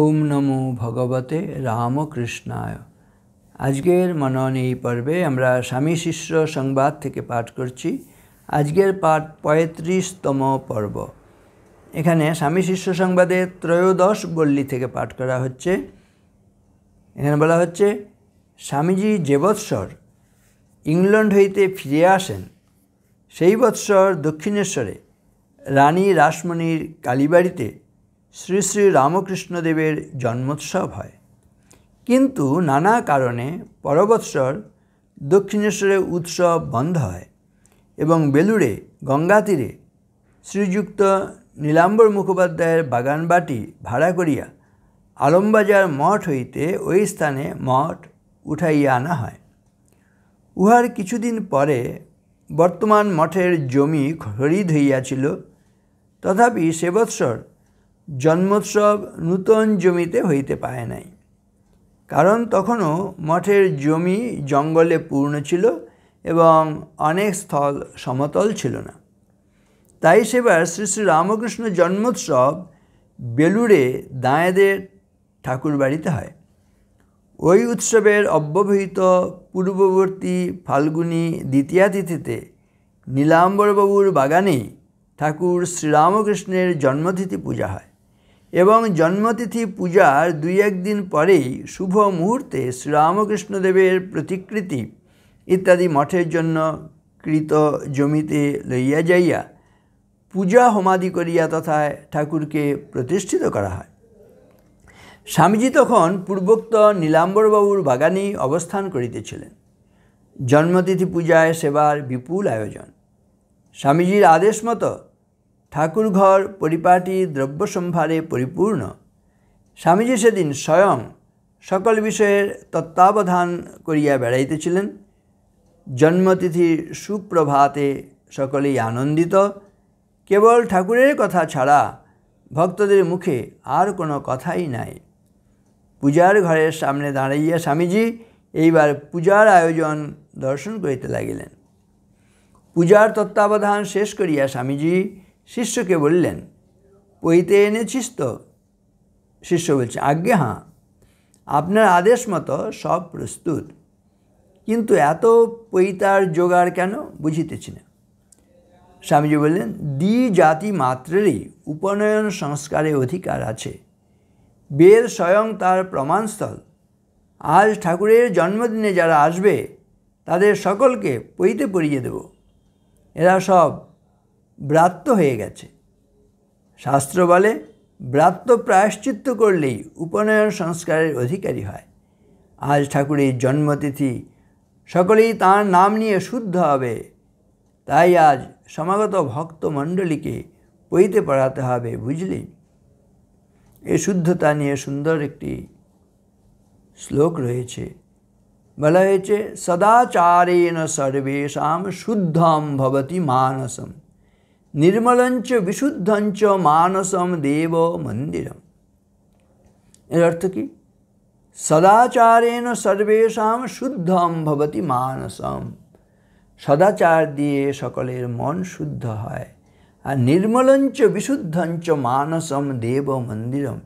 ওম নমো ভগবতে রামকৃষ্ণায় আজকের মনন এই পর্বে আমরা স্বামী শিষ্য সংবাদ থেকে পাঠ করছি আজকের পাঠ পঁয়ত্রিশতম পর্ব এখানে স্বামী শিষ্য সংবাদে ত্রয়োদশ বল্লী থেকে পাঠ করা হচ্ছে এখানে বলা হচ্ছে স্বামীজি যে বৎসর ইংল্যান্ড হইতে ফিরে আসেন সেই বৎসর দক্ষিণেশ্বরে রানী রাসমণির কালীবাড়িতে শ্রী শ্রী রামকৃষ্ণদেবের জন্মোৎসব হয় কিন্তু নানা কারণে পরবৎসর দক্ষিণেশ্বরে উৎসব বন্ধ হয় এবং বেলুড়ে গঙ্গা তীরে শ্রীযুক্ত নীলাম্বর মুখোপাধ্যায়ের বাগানবাটি ভাড়া করিয়া আলমবাজার মঠ হইতে ওই স্থানে মঠ উঠাইয়া আনা হয় উহার কিছুদিন পরে বর্তমান মঠের জমি খরিদ হইয়াছিল তথাপি সে বৎসর জন্মোৎসব নূতন জমিতে হইতে পায় নাই কারণ তখনও মঠের জমি জঙ্গলে পূর্ণ ছিল এবং অনেক স্থল সমতল ছিল না তাই সেবার শ্রী শ্রী রামকৃষ্ণ জন্মোৎসব বেলুড়ে দাঁয়েদের ঠাকুর বাড়িতে হয় ওই উৎসবের অব্যবহিত পূর্ববর্তী ফাল্গুনি দ্বিতীয়া তিথিতে নীলাম্বরবাবুর বাগানেই ঠাকুর শ্রীরামকৃষ্ণের জন্মতিথি পূজা হয় এবং জন্মতিথি পূজার দুই একদিন পরেই শুভ মুহূর্তে শ্রীরামকৃষ্ণদেবের প্রতিকৃতি ইত্যাদি মঠের জন্য কৃত জমিতে লইয়া যাইয়া পূজা হোমাদি করিয়া তথায় ঠাকুরকে প্রতিষ্ঠিত করা হয় স্বামীজি তখন পূর্বোক্ত নীলাম্বরবাবুর বাগানেই অবস্থান করিতেছিলেন জন্মতিথি পূজায় সেবার বিপুল আয়োজন স্বামীজির আদেশ মতো ঠাকুরঘর পরিপাটি দ্রব্যসম্ভারে পরিপূর্ণ স্বামীজি সেদিন স্বয়ং সকল বিষয়ের তত্ত্বাবধান করিয়া বেড়াইতেছিলেন জন্মতিথির সুপ্রভাতে সকলেই আনন্দিত কেবল ঠাকুরের কথা ছাড়া ভক্তদের মুখে আর কোনো কথাই নাই পূজার ঘরের সামনে দাঁড়াইয়া স্বামীজি এইবার পূজার আয়োজন দর্শন করিতে লাগিলেন পূজার তত্ত্বাবধান শেষ করিয়া স্বামীজি শিষ্যকে বললেন পইতে এনেছিস তো শিষ্য বলছে আজ্ঞে হাঁ আপনার আদেশ মতো সব প্রস্তুত কিন্তু এত পৈতার জোগাড় কেন বুঝিতেছি না স্বামীজি বললেন দ্বি জাতি মাত্রেরই উপনয়ন সংস্কারে অধিকার আছে বেদ স্বয়ং তার প্রমাণস্থল আজ ঠাকুরের জন্মদিনে যারা আসবে তাদের সকলকে পইতে পড়িয়ে দেব এরা সব ব্রাত্য হয়ে গেছে শাস্ত্র বলে ব্রাত্য প্রায়শ্চিত্ত করলেই উপনয়ন সংস্কারের অধিকারী হয় আজ ঠাকুরের জন্মতিথি সকলেই তাঁর নাম নিয়ে শুদ্ধ হবে তাই আজ সমাগত ভক্তমণ্ডলীকে পইতে পড়াতে হবে বুঝলি এ শুদ্ধতা নিয়ে সুন্দর একটি শ্লোক রয়েছে বলা হয়েছে সদাচারেণ সর্বেশাম শুদ্ধম ভবতি মানসম নির্মলঞ্চ বিশুদ্ধঞ্চ মানসম দেব মন্দিরম এর অর্থ কি সদাচারেণ সর্বেশাম শুদ্ধম ভবতি মানসম সদাচার দিয়ে সকলের মন শুদ্ধ হয় আর নির্মলঞ্চ বিশুদ্ধঞ্চ মানসম দেব মন্দিরম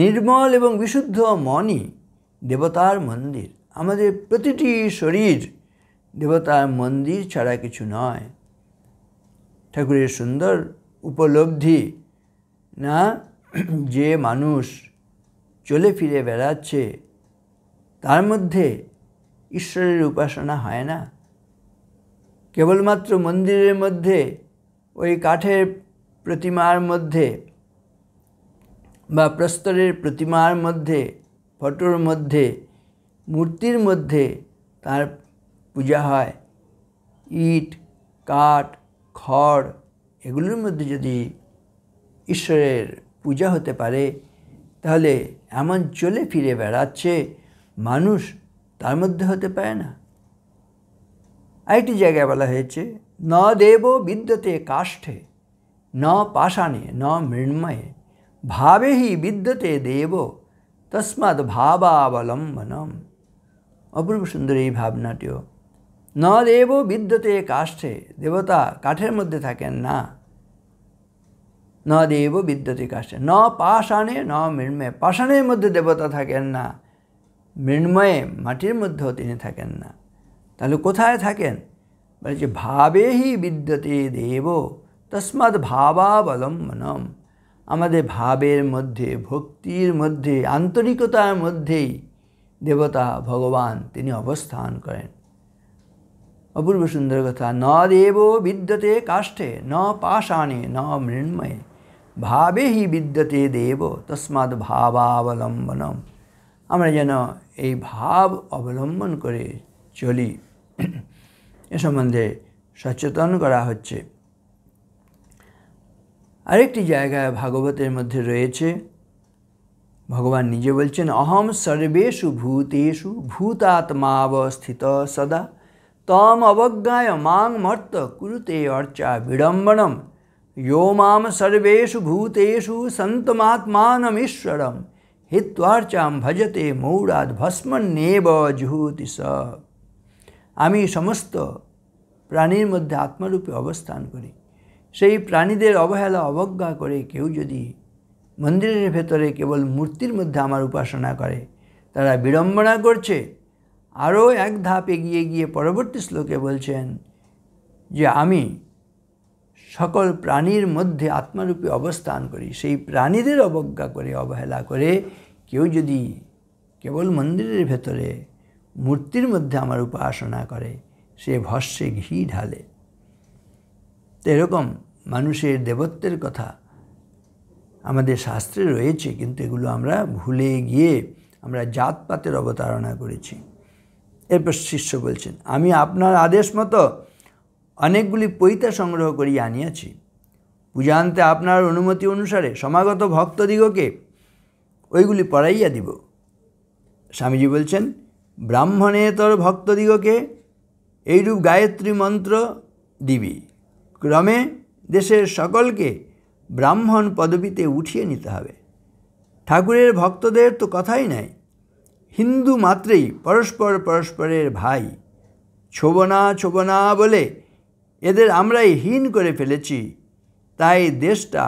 নির্মল এবং বিশুদ্ধ মনই দেবতার মন্দির আমাদের প্রতিটি শরীর দেবতার মন্দির ছাড়া কিছু নয় ঠাকুরের সুন্দর উপলব্ধি না যে মানুষ চলে ফিরে বেড়াচ্ছে তার মধ্যে ঈশ্বরের উপাসনা হয় না কেবলমাত্র মন্দিরের মধ্যে ওই কাঠের প্রতিমার মধ্যে বা প্রস্তরের প্রতিমার মধ্যে ফটোর মধ্যে মূর্তির মধ্যে তার পূজা হয় ইট কাঠ খড় এগুলোর মধ্যে যদি ঈশ্বরের পূজা হতে পারে তাহলে এমন চলে ফিরে বেড়াচ্ছে মানুষ তার মধ্যে হতে পারে না আরেকটি জায়গায় বলা হয়েছে ন দেব বিদ্যতে কাষ্ঠে ন পাষাণে ন মৃন্ময়ে ভাবে হি বিদ্যতে দেব তস্মাৎ ভাবাবলম্বনম অপূর্ব সুন্দর এই ভাবনাটিও নদেব বিদ্যতে কাষ্ঠে দেবতা কাঠের মধ্যে থাকেন না ন দেব বিদ্যতে কাষ্ঠে ন পাষাণে ন মৃণ্ময়ে পাষাণের মধ্যে দেবতা থাকেন না মৃন্ময়ে মাটির মধ্যেও তিনি থাকেন না তাহলে কোথায় থাকেন বলে যে ভাবেহি বিদ্যতে দেব তসমাদ ভাবাবলম্বনম আমাদের ভাবের মধ্যে ভক্তির মধ্যে আন্তরিকতার মধ্যেই দেবতা ভগবান তিনি অবস্থান করেন অপূর্ব সুন্দর কথা ন দেব বিদ্যতে কাষ্ঠে ন পাষাণে ন মৃন্ময়ে ভাবে হি বিদ্যতে দেব তসমাদ ভাবাবলম্বনম আমরা যেন এই ভাব অবলম্বন করে চলি এ সম্বন্ধে সচেতন করা হচ্ছে আরেকটি জায়গায় ভাগবতের মধ্যে রয়েছে ভগবান নিজে বলছেন অহম সর্বেশু ভূতেশু ভূতাত্মাবস্থিত সদা ताम अवज्ञाय मांग मर्त कुरुते अर्चा विडम्बनम यो माम सर्वेशु भूतेषु संतमात्मानमीश्वरम हित्वार्चाम भजते मौराद ভস্মন্যেব জুহুতি স আমি সমস্ত প্রাণীর মধ্যে আত্মারূপে অবস্থান করি সেই প্রাণীদের অবহেলা অবজ্ঞা করে কেউ যদি মন্দিরের ভেতরে কেবল মূর্তির মধ্যে আমার উপাসনা করে তারা বিড়ম্বনা করছে আরও এক ধাপ এগিয়ে গিয়ে পরবর্তী শ্লোকে বলছেন যে আমি সকল প্রাণীর মধ্যে আত্মারূপে অবস্থান করি সেই প্রাণীদের অবজ্ঞা করে অবহেলা করে কেউ যদি কেবল মন্দিরের ভেতরে মূর্তির মধ্যে আমার উপাসনা করে সে ভস্যে ঘি ঢালে তো এরকম মানুষের দেবত্বের কথা আমাদের শাস্ত্রে রয়েছে কিন্তু এগুলো আমরা ভুলে গিয়ে আমরা জাতপাতের অবতারণা করেছি এরপর শিষ্য বলছেন আমি আপনার আদেশ মতো অনেকগুলি পৈতা সংগ্রহ করিয়া আনিয়াছি পূজান্তে আপনার অনুমতি অনুসারে সমাগত ভক্তদিগকে ওইগুলি পড়াইয়া দিব স্বামীজি বলছেন ব্রাহ্মণেতর ভক্তদিগকে এইরূপ গায়ত্রী মন্ত্র দিবি ক্রমে দেশের সকলকে ব্রাহ্মণ পদবিতে উঠিয়ে নিতে হবে ঠাকুরের ভক্তদের তো কথাই নাই হিন্দু মাত্রেই পরস্পর পরস্পরের ভাই ছোবনা ছোবনা বলে এদের আমরাই হীন করে ফেলেছি তাই দেশটা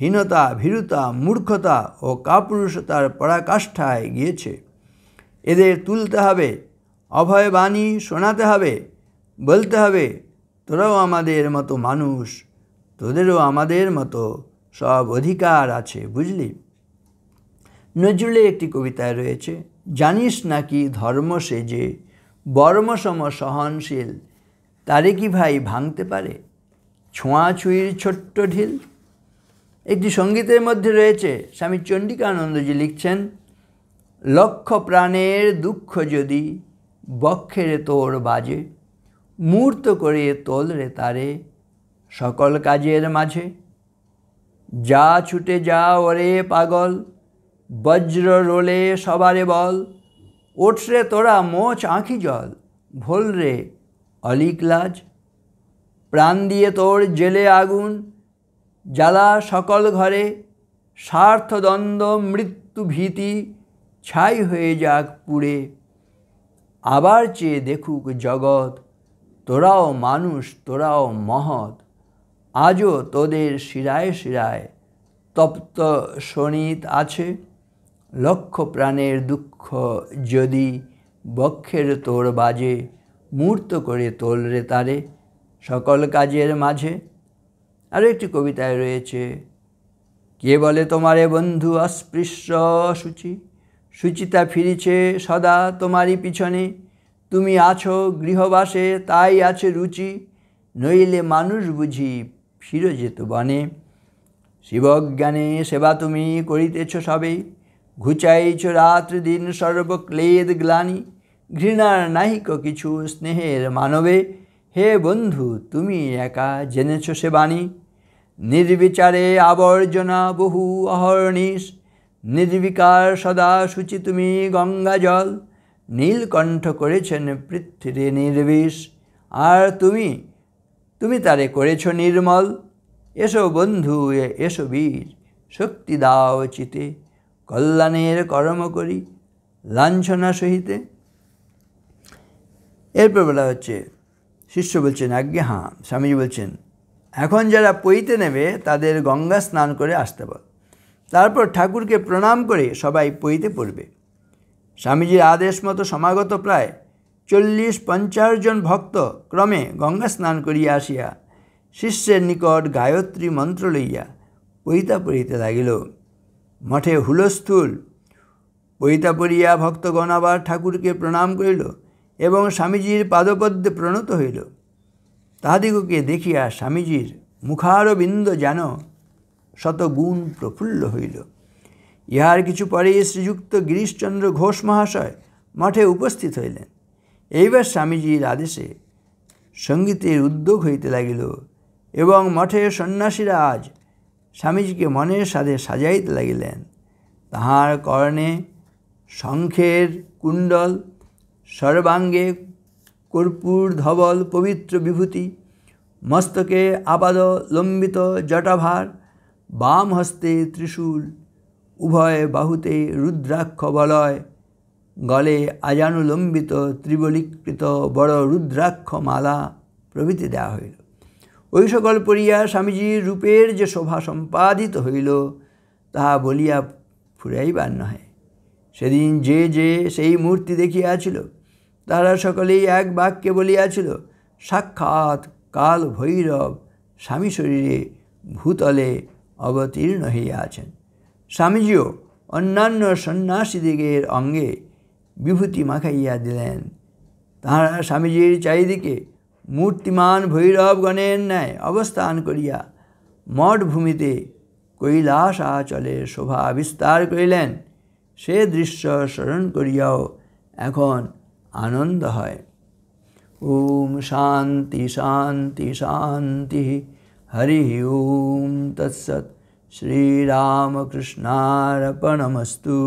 হীনতা ভীরুতা মূর্খতা ও কাপুরুষতার পরাকাষ্ঠায় গিয়েছে এদের তুলতে হবে অভয় বাণী শোনাতে হবে বলতে হবে তোরাও আমাদের মতো মানুষ তোদেরও আমাদের মতো সব অধিকার আছে বুঝলি নজরুলে একটি কবিতায় রয়েছে জানিস নাকি ধর্ম সে যে বর্মসম সহনশীল তারে কি ভাই ভাঙতে পারে ছোঁয়াছুঁয়ির ছোট্ট ঢিল একটি সঙ্গীতের মধ্যে রয়েছে স্বামী চণ্ডিকানন্দজি লিখছেন লক্ষ প্রাণের দুঃখ যদি বক্ষের তোর বাজে মূর্ত করে তোল রে তারে সকল কাজের মাঝে যা ছুটে যা ওরে পাগল বজ্র রোলে সবারে বল ওঠরে তোরা মোচ আঁখি জল ভোল রে অলিক লাজ প্রাণ দিয়ে তোর জেলে আগুন জ্বালা সকল ঘরে স্বার্থদ্বন্দ্ব মৃত্যু ভীতি ছাই হয়ে যাক পুড়ে আবার চেয়ে দেখুক জগৎ তোরাও মানুষ তোরাও মহৎ আজও তোদের শিরায় শিরায় তপ্ত শনিত আছে লক্ষ প্রাণের দুঃখ যদি বক্ষের তোর বাজে মূর্ত করে তোল রে তারে সকল কাজের মাঝে আরও একটি কবিতায় রয়েছে কে বলে তোমারে বন্ধু অস্পৃশ্য সূচি সুচিতা ফিরিছে সদা তোমারই পিছনে তুমি আছো গৃহবাসে তাই আছে রুচি নইলে মানুষ বুঝি ফিরো যেত বনে শিবজ্ঞানে সেবা তুমি করিতেছ সবেই ঘুচাইছ রাত্রি দিন সর্বক্লেদ গ্লানি ঘৃণার নাহিক কিছু স্নেহের মানবে হে বন্ধু তুমি একা জেনেছ সে বাণী নির্বিচারে আবর্জনা বহু অহর্নিশ নির্বিকার সদা শুচি তুমি গঙ্গা জল নীলকণ্ঠ করেছেন পৃথিবী নির্বিষ আর তুমি তুমি তারে করেছ নির্মল এসো বন্ধু এসো বীর শক্তি দাও চিতে কল্যাণের কর্ম করি লাঞ্ছনা সহিতে এরপর বলা হচ্ছে শিষ্য বলছেন আজ্ঞে হাঁ স্বামীজি বলছেন এখন যারা পইতে নেবে তাদের গঙ্গা স্নান করে আসতে বল তারপর ঠাকুরকে প্রণাম করে সবাই পইতে পড়বে স্বামীজির আদেশ মতো সমাগত প্রায় চল্লিশ পঞ্চাশ জন ভক্ত ক্রমে গঙ্গা স্নান করিয়া আসিয়া শিষ্যের নিকট গায়ত্রী মন্ত্র লইয়া পইতা পড়িতে লাগিল মঠে হুলস্থুল পৈতা পড়িয়া ভক্তগণ আবার ঠাকুরকে প্রণাম করিল এবং স্বামীজির পাদপদ্যে প্রণত হইল তাহাদিগকে দেখিয়া স্বামীজির মুখারবিন্দ যেন শতগুণ প্রফুল্ল হইল ইহার কিছু পরেই শ্রীযুক্ত গিরিশচন্দ্র ঘোষ মহাশয় মঠে উপস্থিত হইলেন এইবার স্বামীজির আদেশে সঙ্গীতের উদ্যোগ হইতে লাগিল এবং মঠে সন্ন্যাসীরা আজ স্বামীজিকে মনের সাথে সাজাইতে লাগিলেন তাহার কর্ণে শঙ্খের কুণ্ডল সর্বাঙ্গে কর্পূর ধবল পবিত্র বিভূতি মস্তকে আপাদ লম্বিত জটাভার বাম হস্তে ত্রিশূল উভয় বাহুতে রুদ্রাক্ষ বলয় গলে আজানুলম্বিত ত্রিবলীকৃত বড় রুদ্রাক্ষ মালা প্রভৃতি দেয়া হইল ওই সকল পড়িয়া স্বামীজির রূপের যে শোভা সম্পাদিত হইল তাহা বলিয়া ফুরাইবার নহে সেদিন যে যে সেই মূর্তি দেখিয়াছিল তারা সকলেই এক বাক্যে বলিয়াছিল সাক্ষাৎ কাল ভৈরব স্বামী শরীরে ভূতলে অবতীর্ণ হইয়াছেন স্বামীজিও অন্যান্য সন্ন্যাসীদিগের অঙ্গে বিভূতি মাখাইয়া দিলেন তাহারা স্বামীজির চারিদিকে मूर्तिमान भैरव गणेन्नय अवस्थान করিয়া মঠভূমিতে কৈলাস আচলে শোভা বিস্তার করিলেন সে দৃশ্য স্মরণ করিয়াও এখন আনন্দ হয় ওম শান্তি শান্তি শান্তি হরি ওম তৎসৎ শ্রীরামকৃষ্ণার্পণমস্তু